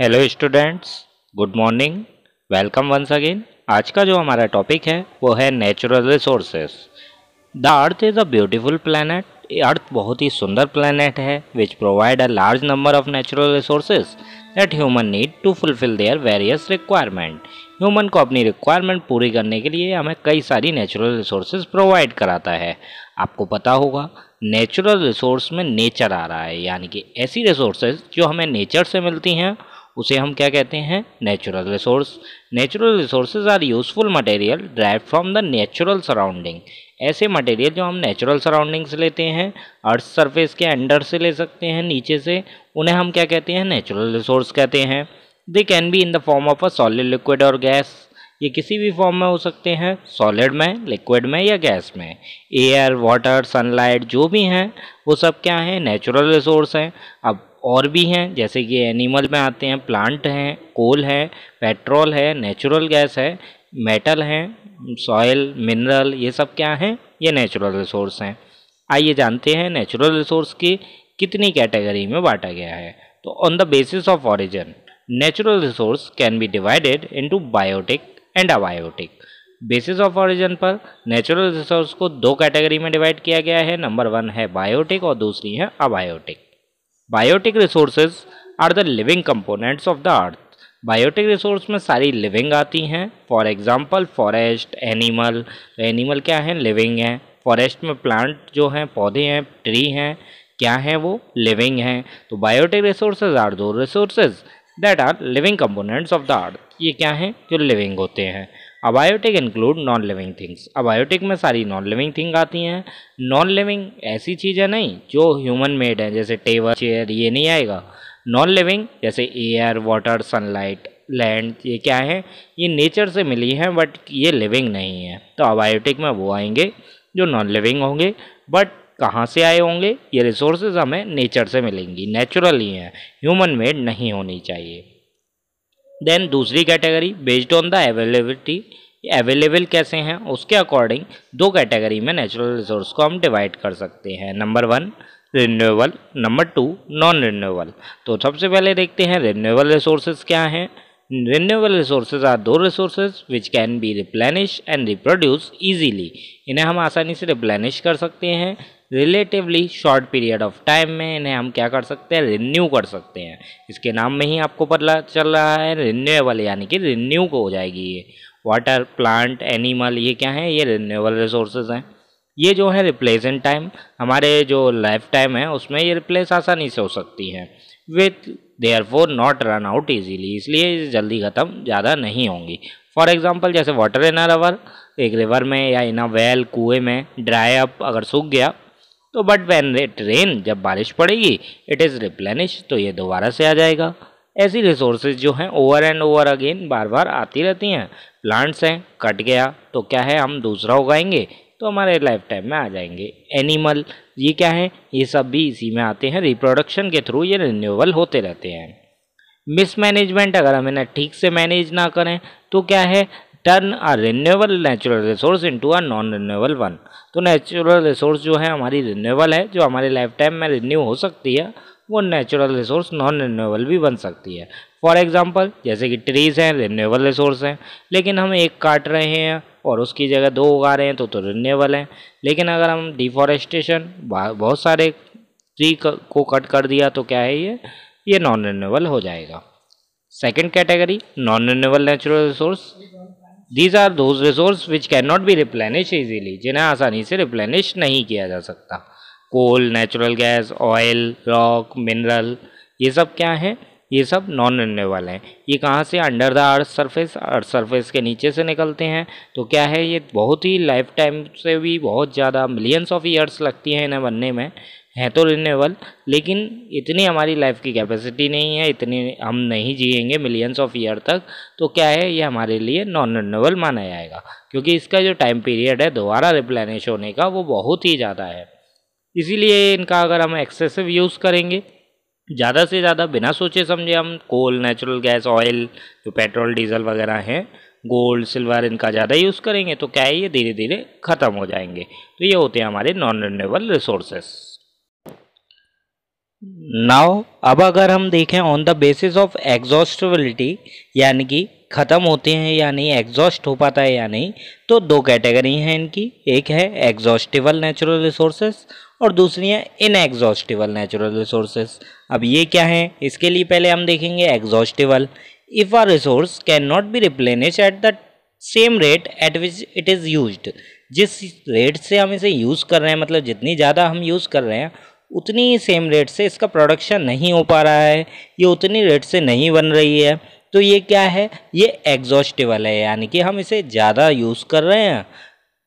hello students good morning welcome once again आज का जो हमारा टॉपिक है वो है natural resources the earth is a beautiful planet earth बहुत ही सुंदर प्लानट है which provide a large number of natural resources that human need to fulfill their various requirement human को अपनी रिक्वायरमेंट पूरी करने के लिए हमें कई सारी नेचुरल रिसोर्सेज प्रोवाइड कराता है आपको पता होगा नेचुरल रिसोर्स में नेचर आ रहा है यानी कि ऐसी रिसोर्सेज जो हमें नेचर से मिलती हैं उसे हम क्या कहते हैं natural resource natural resources are useful material drive from the natural surrounding ऐसे मटेरियल जो हम नेचुरल सराउंडिंग से लेते हैं अर्थ सरफेस के अंडर से ले सकते हैं नीचे से उन्हें हम क्या कहते हैं नेचुरल रिसोर्स कहते हैं they can be in the form of a solid liquid और गैस ये किसी भी फॉर्म में हो सकते हैं सॉलिड में लिक्विड में या गैस में एयर वाटर सनलाइट जो भी हैं वो सब क्या हैं नेचुरल रिसोर्स हैं अब और भी हैं जैसे कि एनिमल में आते हैं प्लांट हैं कोल है पेट्रोल है नेचुरल गैस है मेटल हैं सॉयल मिनरल ये सब क्या हैं ये नेचुरल रिसोर्स हैं आइए जानते हैं नेचुरल रिसोर्स की कितनी कैटेगरी में बांटा गया है तो on the basis of origin natural resource can be divided into biotic and abiotic basis of origin पर नेचुरल रिसोर्स को दो कैटेगरी में डिवाइड किया गया है नंबर वन है बायोटिक और दूसरी है abiotic biotic resources are the living components of the earth biotic resource में सारी लिविंग आती हैं for example forest animal animal क्या हैं लिविंग हैं फॉरेस्ट में प्लांट जो हैं पौधे हैं ट्री हैं क्या हैं वो लिविंग हैं तो biotic resources are those resources that are living components of the earth ये क्या हैं जो लिविंग होते हैं abiotic include non living things abiotic में सारी नॉन लिविंग थिंग आती हैं नॉन लिविंग ऐसी चीज़ें नहीं जो ह्यूमन मेड है जैसे टेबल चेयर ये नहीं आएगा नॉन लिविंग जैसे एयर वाटर सनलाइट लैंड ये क्या है ये नेचर से मिली हैं बट ये लिविंग नहीं है तो अबायोटिक में वो आएंगे जो नॉन लिविंग होंगे बट कहाँ से आए होंगे ये रिसोर्सेज हमें नेचर से मिलेंगी नेचुरल ही हैं ह्यूमन मेड नहीं होनी चाहिए देन दूसरी category based on the availability available कैसे हैं उसके अकॉर्डिंग दो कैटेगरी में नेचुरल रिसोर्स को हम डिवाइड कर सकते हैं number one renewable number two non renewable तो सबसे पहले देखते हैं रिन्यूएबल रिसोर्सेज क्या हैं renewable resources are those resources which can be replenish and reproduce easily इन्हें हम आसानी से रिप्लेनिश कर सकते हैं relatively short period of time में इन्हें हम क्या कर सकते हैं रिन्यू कर सकते हैं इसके नाम में ही आपको पता चल रहा है रिन्यूएबल यानी कि रिन्यू को हो जाएगी ये वाटर प्लांट एनिमल ये क्या है ये रिन्यूएबल रिसोर्सेज हैं ये जो है रिप्लेस इन टाइम हमारे जो लाइफ टाइम है उसमें ये रिप्लेस आसानी से हो सकती है with their for not run out easily इसलिए जल्दी ख़त्म ज़्यादा नहीं होंगी फॉर एग्जाम्पल जैसे वाटर इन अ रवर एक रिवर में या इन अ वेल कुएँ में ड्राई अप अगर सूख गया तो बट वैन इट रेन जब बारिश पड़ेगी इट इज़ रिप्लेनिश तो ये दोबारा से आ जाएगा ऐसी रिसोर्सेज जो हैं ओवर एंड ओवर अगेन बार बार आती रहती हैं प्लांट्स हैं कट गया तो क्या है हम दूसरा उगाएंगे तो हमारे लाइफ टाइम में आ जाएंगे एनिमल ये क्या है ये सब भी इसी में आते हैं रिप्रोडक्शन के थ्रू ये रिन्यूएबल होते रहते हैं मिसमैनेजमेंट अगर हम इन्हें ठीक से मैनेज ना करें तो क्या है turn a renewable natural resource into a non renewable one तो नेचुरल रिसोर्स जो है हमारी रिन्यूएबल है जो हमारे लाइफ टाइम में रिन्यू हो सकती है वो नेचुरल रिसोर्स नॉन रिन्यूएबल भी बन सकती है फॉर एग्जाम्पल जैसे कि ट्रीज हैं रिन्यूएबल रिसोर्स हैं लेकिन हम एक काट रहे हैं और उसकी जगह दो उगा रहे हैं तो तो रिन्यूएबल हैं लेकिन अगर हम डिफॉरेस्टेशन बहुत सारे ट्री को कट कर दिया तो क्या है ये ये नॉन रिन्यूएबल हो जाएगा second category non renewable natural resource these are those resource which can not be replenish easily जिन्हें आसानी से रिप्लेनिश नहीं किया जा सकता coal natural gas oil rock mineral ये सब क्या है ये सब नॉन रिन्यूएबल हैं ये कहाँ से under the earth surface earth surface के नीचे से निकलते हैं तो क्या है ये बहुत ही लाइफ टाइम से भी बहुत ज़्यादा मिलियंस ऑफ ईयर्स लगती हैं इन्हें बनने में हैं तो रिन्यूएबल लेकिन इतनी हमारी लाइफ की कैपेसिटी नहीं है इतनी हम नहीं जिएंगे मिलियंस ऑफ ईयर तक तो क्या है ये हमारे लिए नॉन रिन्यूएबल माना जाएगा क्योंकि इसका जो टाइम पीरियड है दोबारा रिप्लेनिश होने का वो बहुत ही ज़्यादा है इसीलिए इनका अगर हम एक्सेसिव यूज़ करेंगे ज़्यादा से ज़्यादा बिना सोचे समझे हम कोल नेचुरल गैस ऑयल जो पेट्रोल डीजल वगैरह हैं गोल्ड सिल्वर इनका ज़्यादा यूज़ करेंगे तो क्या है ये धीरे धीरे ख़त्म हो जाएंगे तो ये होते हैं हमारे नॉन रिन्यूएबल रिसोर्सेस नाउ अब अगर हम देखें on the basis of exhaustibility यानी कि ख़त्म होते हैं या नहीं एग्जॉस्ट हो पाता है या नहीं तो दो कैटेगरी हैं इनकी एक है एग्जॉस्टिबल नेचुरल रिसोर्सेज और दूसरी है इनएग्जॉस्टिबल नेचुरल रिसोर्सेज अब ये क्या है इसके लिए पहले हम देखेंगे exhaustible if a resource can not be replenish at the same rate at which it is use जिस रेट से हम इसे यूज़ कर रहे हैं मतलब जितनी ज़्यादा हम यूज़ कर रहे हैं उतनी सेम रेट से इसका प्रोडक्शन नहीं हो पा रहा है ये उतनी रेट से नहीं बन रही है तो ये क्या है ये एग्जॉस्टिवल है यानी कि हम इसे ज़्यादा यूज़ कर रहे हैं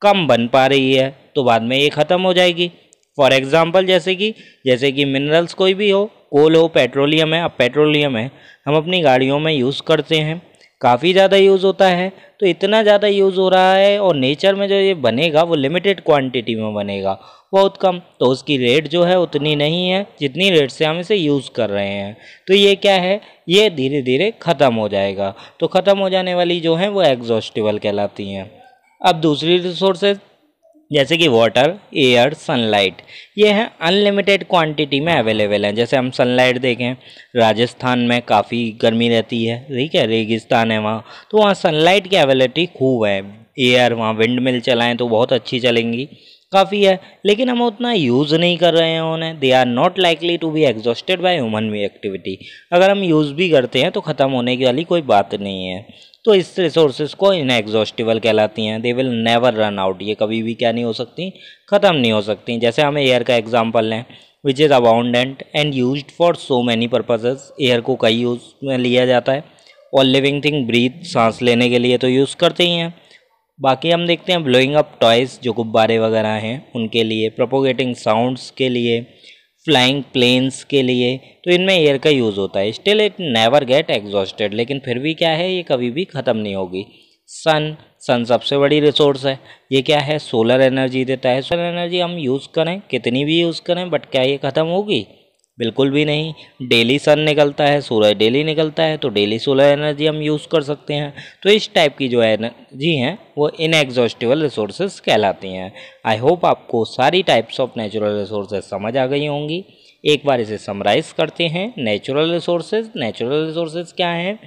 कम बन पा रही है तो बाद में ये ख़त्म हो जाएगी फॉर एग्ज़ाम्पल जैसे कि जैसे कि मिनरल्स कोई भी हो कोल हो पेट्रोलियम है अब पेट्रोलियम है हम अपनी गाड़ियों में यूज़ करते हैं काफ़ी ज़्यादा यूज़ होता है तो इतना ज़्यादा यूज़ हो रहा है और नेचर में जो ये बनेगा वो लिमिटेड क्वांटिटी में बनेगा बहुत कम तो उसकी रेट जो है उतनी नहीं है जितनी रेट से हम इसे यूज़ कर रहे हैं तो ये क्या है ये धीरे धीरे ख़त्म हो जाएगा तो ख़त्म हो जाने वाली जो है वो एग्जॉस्टिबल कहलाती हैं अब दूसरी रिसोर्सेज जैसे कि वाटर एयर सनलाइट ये हैं अनलिमिटेड क्वांटिटी में अवेलेबल हैं जैसे हम सनलाइट देखें राजस्थान में काफ़ी गर्मी रहती है ठीक है रेगिस्तान है वहाँ तो वहाँ सनलाइट की अवेलेबिलिटी खूब है एयर वहाँ विंड मिल चलाएँ तो बहुत अच्छी चलेंगी काफ़ी है लेकिन हम उतना यूज़ नहीं कर रहे हैं उन्हें they are not likely to be exhausted by human we activity अगर हम यूज़ भी करते हैं तो ख़त्म होने की वाली कोई बात नहीं है तो इस रिसोर्सेज को एग्जॉस्टिबल कहलाती हैं they will never run out ये कभी भी क्या नहीं हो सकती ख़त्म नहीं हो सकती जैसे हम एयर का एग्जाम्पल लें which is abundant and use for so many purposes air को कई यूज़ में लिया जाता है और लिविंग थिंग ब्रीथ सांस लेने के लिए तो यूज़ करते ही हैं बाकी हम देखते हैं ब्लोइंग अप टॉयज़ जो गुब्बारे वगैरह हैं उनके लिए प्रोपोगेटिंग साउंड्स के लिए फ्लाइंग प्लेन्स के लिए तो इनमें एयर का यूज़ होता है still it never get exhausted लेकिन फिर भी क्या है ये कभी भी ख़त्म नहीं होगी सन सन सबसे बड़ी रिसोर्स है ये क्या है सोलर एनर्जी देता है सोलर एनर्जी हम यूज़ करें कितनी भी यूज़ करें बट क्या ये ख़त्म होगी बिल्कुल भी नहीं डेली सन निकलता है सूरज डेली निकलता है तो डेली सोलर एनर्जी हम यूज़ कर सकते हैं तो इस टाइप की जो एनर्जी हैं वो इनएग्जॉस्टिबल रिसोर्सेज कहलाती हैं आई होप आपको सारी टाइप्स ऑफ नेचुरल रिसोर्सेज समझ आ गई होंगी एक बार इसे समराइज़ करते हैं नेचुरल रिसोर्सेज नेचुरल रिसोर्सेज क्या हैं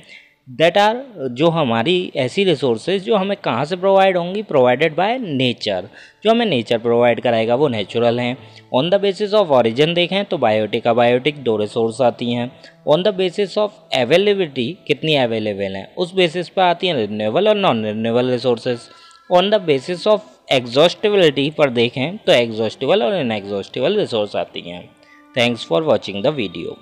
दैट आर जो हमारी ऐसी रिसोर्सेज जो हमें कहाँ से प्रोवाइड होंगी प्रोवाइडेड बाय नेचर जो हमें नेचर प्रोवाइड कराएगा वो नेचुरल हैं on the basis of origin देखें तो बायोटिक अबायोटिक दो रिसोर्स आती हैं on the basis of availability कितनी अवेलेबल हैं उस बेसिस पर आती हैं रिन्यूएबल और non renewable resources on the basis of exhaustibility पर देखें तो एग्जॉस्टिबल और इनएग्जॉस्टिबल रिसोर्स आती हैं thanks for watching the video